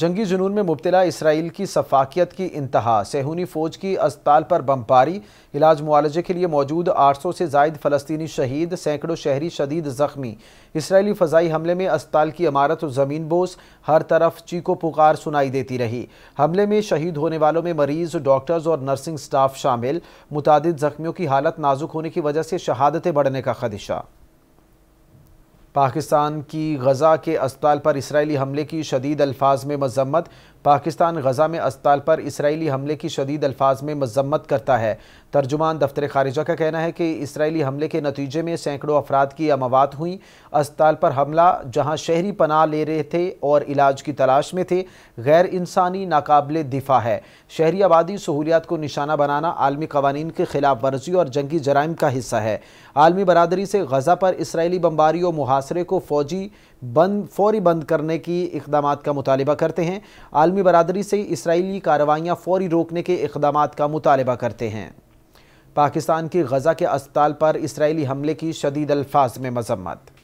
जंगी जुनून में मुबतला इसराइल की सफाकियत की इंतहा सेहूनी फ़ौज की अस्पताल पर बमपारी इलाज मुआलजे के लिए मौजूद आठ सौ से जायद फ़लस्तनी शहीद सैकड़ों शहरी शदीद ज़ख्मी इसराइली फ़जाई हमले में अस्पताल की इमारत और ज़मीन बोस हर तरफ चीको पुकार सुनाई देती रही हमले में शहीद होने वालों में मरीज़ डॉक्टर्स और नर्सिंग स्टाफ शामिल मुतद ज़ख्मियों की हालत नाजुक होने की वजह से शहादतें बढ़ने का खदशा पाकिस्तान की गज़ा के अस्पताल पर इसराइली हमले की शदीद अल्फाज में मजम्मत पाकिस्तान गजा में अस्पताल पर इसराइली हमले की शदीद अल्फाज में मजम्मत करता है तर्जुमान दफ्तर खारिजा का कहना है कि इसराइली हमले के नतीजे में सैकड़ों अफराद की अमवात हुई अस्पताल पर हमला जहां शहरी पनाह ले रहे थे और इलाज की तलाश में थे गैर इंसानी नाकबले दिफा है शहरी आबादी सहूलियात को निशाना बनाना आलमी कवानीन के खिलाफ वर्जी और जंगी जराइम का हिस्सा है आलमी बरदरी से गजा पर इसराइली बम्बारी और मुहासरे को फौजी बंद फौरी बंद करने की इकदाम का मुतालबा करते हैं आलमी आलमी बरदरी से इसराइली कार्रवाइयाँ फौरी रोकने के इकदाम का मुतालबा करते हैं पाकिस्तान की गजा के अस्पताल पर इसराइली हमले की शदीद अल्फाज में मजम्मत